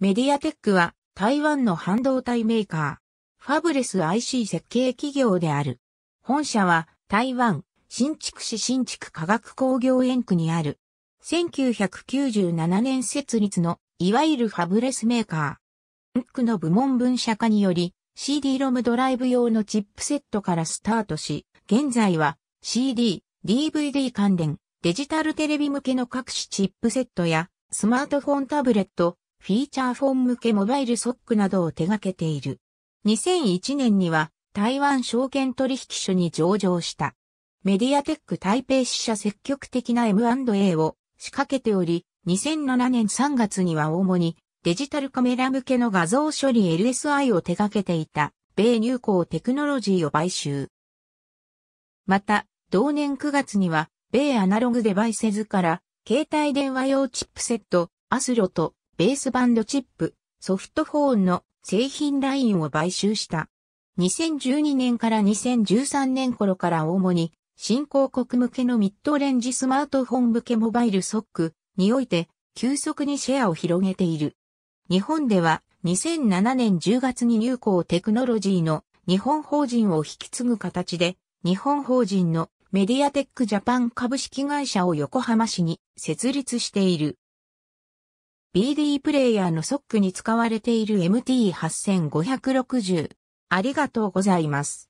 メディアテックは台湾の半導体メーカー、ファブレス IC 設計企業である。本社は台湾新築市新築科学工業園区にある。1997年設立のいわゆるファブレスメーカー。ンクの部門分社化により c d ロムドライブ用のチップセットからスタートし、現在は CD、DVD 関連、デジタルテレビ向けの各種チップセットやスマートフォンタブレット、フィーチャーフォン向けモバイルソックなどを手掛けている。2001年には台湾証券取引所に上場した。メディアテック台北支社積極的な M&A を仕掛けており、2007年3月には主にデジタルカメラ向けの画像処理 LSI を手掛けていた米入港テクノロジーを買収。また、同年9月には米アナログデバイセズから携帯電話用チップセットアスロとベースバンドチップ、ソフトフォンの製品ラインを買収した。2012年から2013年頃から主に新興国向けのミッドレンジスマートフォン向けモバイルソックにおいて急速にシェアを広げている。日本では2007年10月に入港テクノロジーの日本法人を引き継ぐ形で日本法人のメディアテックジャパン株式会社を横浜市に設立している。BD プレイヤーのソックに使われている MT8560。ありがとうございます。